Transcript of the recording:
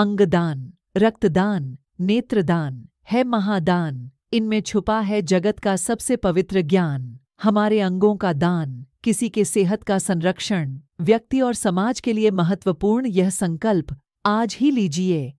अंगदान रक्तदान नेत्रदान है महादान इनमें छुपा है जगत का सबसे पवित्र ज्ञान हमारे अंगों का दान किसी के सेहत का संरक्षण व्यक्ति और समाज के लिए महत्वपूर्ण यह संकल्प आज ही लीजिए